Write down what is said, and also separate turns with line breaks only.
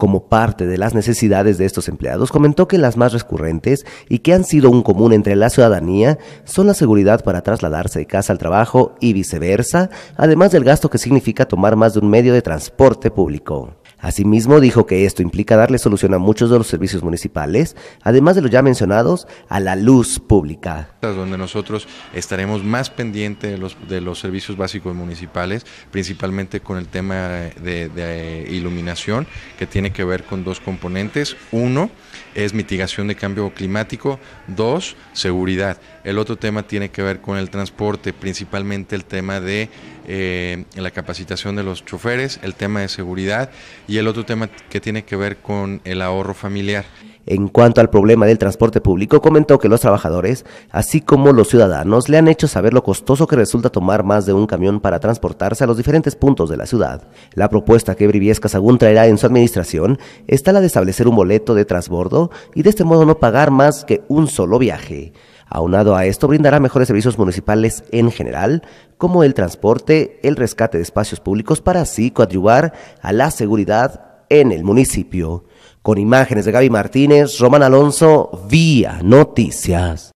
como parte de las necesidades de estos empleados, comentó que las más recurrentes y que han sido un común entre la ciudadanía son la seguridad para trasladarse de casa al trabajo y viceversa, además del gasto que significa tomar más de un medio de transporte público. Asimismo, dijo que esto implica darle solución a muchos de los servicios municipales, además de los ya mencionados, a la luz pública.
Donde nosotros estaremos más pendientes de los, de los servicios básicos municipales, principalmente con el tema de, iluminación, que tiene que ver con dos componentes. Uno es mitigación de cambio climático, dos, seguridad. El otro tema tiene que ver con el transporte, principalmente el tema de eh, la capacitación de los choferes, el tema de seguridad y el otro tema que tiene que ver con el ahorro familiar.
En cuanto al problema del transporte público, comentó que los trabajadores, así como los ciudadanos, le han hecho saber lo costoso que resulta tomar más de un camión para transportarse a los diferentes puntos de la ciudad. La propuesta que Briviesca Sagún traerá en su administración está la de establecer un boleto de transbordo y de este modo no pagar más que un solo viaje. Aunado a esto, brindará mejores servicios municipales en general, como el transporte, el rescate de espacios públicos, para así coadyuvar a la seguridad en el municipio. Con imágenes de Gaby Martínez, Román Alonso, Vía Noticias.